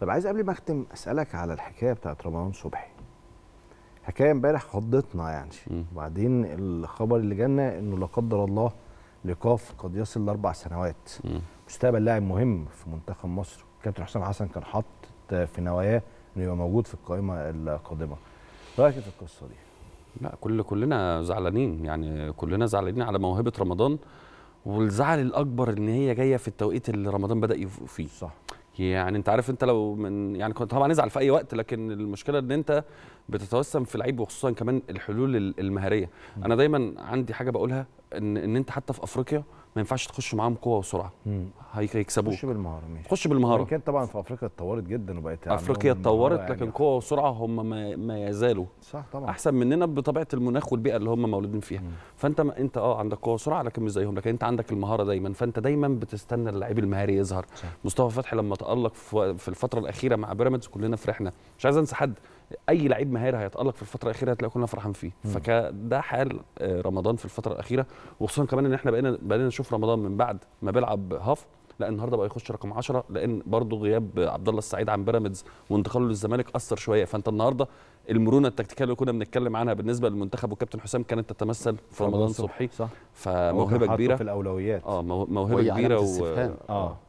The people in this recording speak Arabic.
طب عايز قبل ما اختم اسالك على الحكايه بتاعت رمضان صبحي حكايه امبارح خضتنا يعني وبعدين الخبر اللي جانا انه لا قدر الله لقاف قد يصل لاربع سنوات مستقبل لاعب مهم في منتخب مصر كابتن حسام حسن كان حاطط في نواياه انه يبقى موجود في القائمه القادمه رايك إيه في القصه دي لا كل كلنا زعلانين يعني كلنا زعلانين على موهبه رمضان والزعل الاكبر ان هي جايه في التوقيت اللي رمضان بدا فيه صح يعني انت عارف انت لو من يعني كنت طبعا نزعل في اي وقت لكن المشكله ان انت بتتوسم في العيب وخصوصا كمان الحلول المهاريه م. انا دايما عندي حاجه بقولها ان ان انت حتى في افريقيا ما ينفعش تخش معاهم قوه وسرعه هيكسبوك خش بالمهاره ماشي خش بالمهاره كان طبعا في افريقيا اتطورت جدا وبقت يعني افريقيا اتطورت يعني لكن قوه وسرعه هم ما, ما يزالوا صح طبعا احسن مننا بطبيعه المناخ والبيئه اللي هم مولودين فيها مم. فانت ما انت اه عندك قوه وسرعه لكن مش زيهم لكن انت عندك المهاره دايما فانت دايما بتستنى اللعيب المهاري يظهر صح. مصطفى فتحي لما تالق في الفتره الاخيره مع بيراميدز كلنا فرحنا مش عايز انسى حد اي لعيب مهاري هيتالق في الفتره الاخيره هتلاقي كلنا فرحان فيه فده حال آه، رمضان في الفتره الاخيره وخصوصا كمان ان احنا بقينا بقينا نشوف رمضان من بعد ما بيلعب هاف لا النهارده بقى يخش رقم 10 لان برضه غياب عبد الله السعيد عن بيراميدز وانتقاله للزمالك اثر شويه فانت النهارده المرونه التكتيكيه اللي كنا بنتكلم عنها بالنسبه للمنتخب وكابتن حسام كانت تتمثل في رمضان صبحي صح فموهبه كبيره في الاولويات اه موهبه كبيره و... اه, آه.